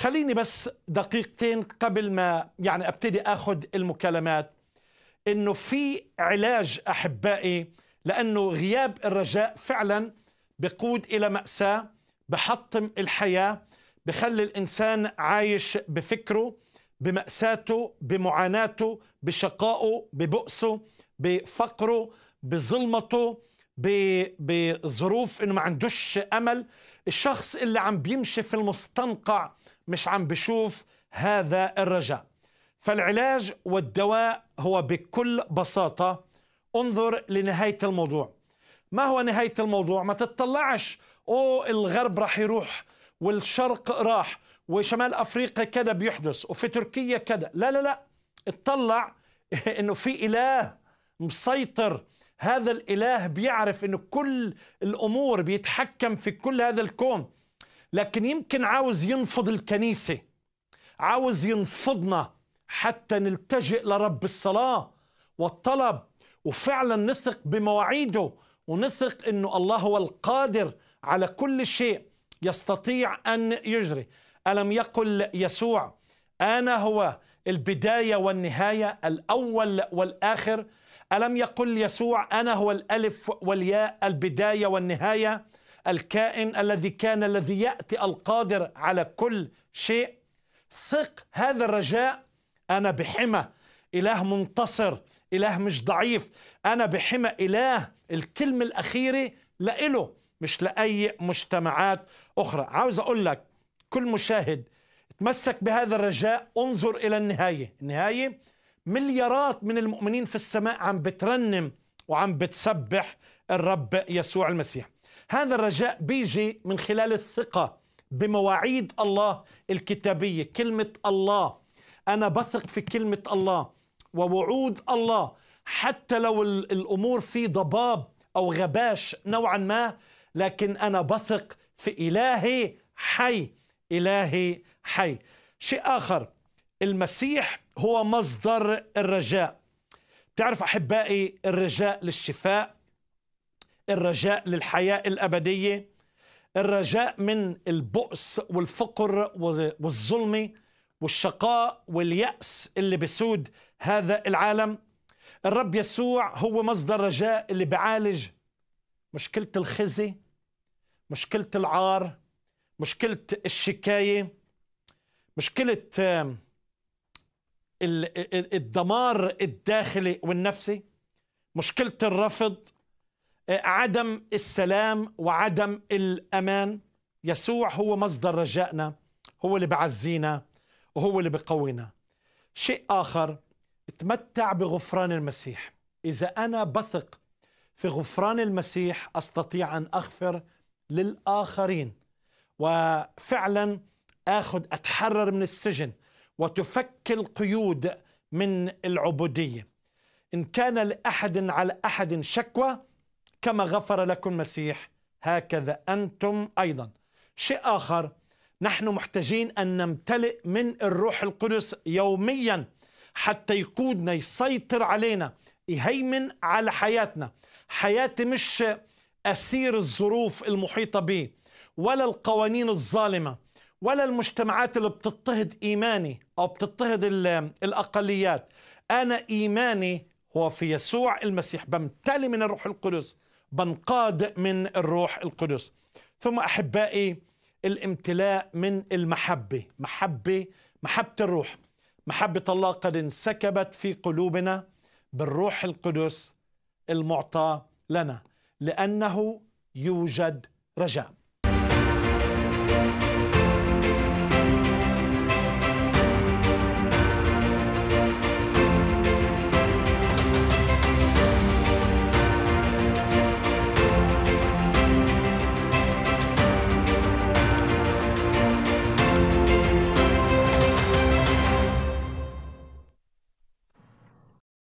خليني بس دقيقتين قبل ما يعني ابتدي اخذ المكالمات انه في علاج احبائي لانه غياب الرجاء فعلا بقود الى ماساه بحطم الحياه بخلي الانسان عايش بفكره بماساته بمعاناته بشقائه ببؤسه بفقره بظلمته بظروف انه ما عندوش امل الشخص اللي عم بيمشي في المستنقع مش عم بشوف هذا الرجاء فالعلاج والدواء هو بكل بساطة انظر لنهاية الموضوع ما هو نهاية الموضوع ما تتطلعش أو الغرب راح يروح والشرق راح وشمال أفريقيا كذا بيحدث وفي تركيا كذا لا لا لا اطلع انه في إله مسيطر هذا الإله بيعرف انه كل الأمور بيتحكم في كل هذا الكون لكن يمكن عاوز ينفض الكنيسة عاوز ينفضنا حتى نلتجئ لرب الصلاة والطلب وفعلا نثق بمواعيده ونثق أنه الله هو القادر على كل شيء يستطيع أن يجري ألم يقل يسوع أنا هو البداية والنهاية الأول والآخر ألم يقل يسوع أنا هو الألف والياء البداية والنهاية الكائن الذي كان الذي ياتي القادر على كل شيء ثق هذا الرجاء انا بحمى اله منتصر اله مش ضعيف انا بحمى اله الكلمه الاخيره لإله مش لاي مجتمعات اخرى عاوز اقول لك كل مشاهد تمسك بهذا الرجاء انظر الى النهايه النهايه مليارات من المؤمنين في السماء عم بترنم وعم بتسبح الرب يسوع المسيح هذا الرجاء بيجي من خلال الثقة بمواعيد الله الكتابية كلمة الله أنا بثق في كلمة الله ووعود الله حتى لو الأمور في ضباب أو غباش نوعا ما لكن أنا بثق في إلهي حي إلهي حي شيء آخر المسيح هو مصدر الرجاء تعرف أحبائي الرجاء للشفاء الرجاء للحياة الأبدية الرجاء من البؤس والفقر والظلمة والشقاء واليأس اللي بسود هذا العالم الرب يسوع هو مصدر رجاء اللي بعالج مشكلة الخزي مشكلة العار مشكلة الشكاية مشكلة الدمار الداخلي والنفسي مشكلة الرفض عدم السلام وعدم الامان يسوع هو مصدر رجائنا هو اللي بعزينا وهو اللي بقوينا شيء اخر اتمتع بغفران المسيح اذا انا بثق في غفران المسيح استطيع ان اغفر للاخرين وفعلا اخذ اتحرر من السجن وتفك القيود من العبوديه ان كان لاحد على احد شكوى كما غفر لكم المسيح هكذا انتم ايضا شيء اخر نحن محتاجين ان نمتلئ من الروح القدس يوميا حتى يقودنا يسيطر علينا يهيمن على حياتنا حياتي مش اسير الظروف المحيطه بي ولا القوانين الظالمه ولا المجتمعات اللي بتضطهد ايماني او بتضطهد الاقليات انا ايماني هو في يسوع المسيح بمتلي من الروح القدس بنقاد من الروح القدس ثم أحبائي الامتلاء من المحبة محبة محبة الروح محبة الله قد انسكبت في قلوبنا بالروح القدس المعطى لنا لأنه يوجد رجاء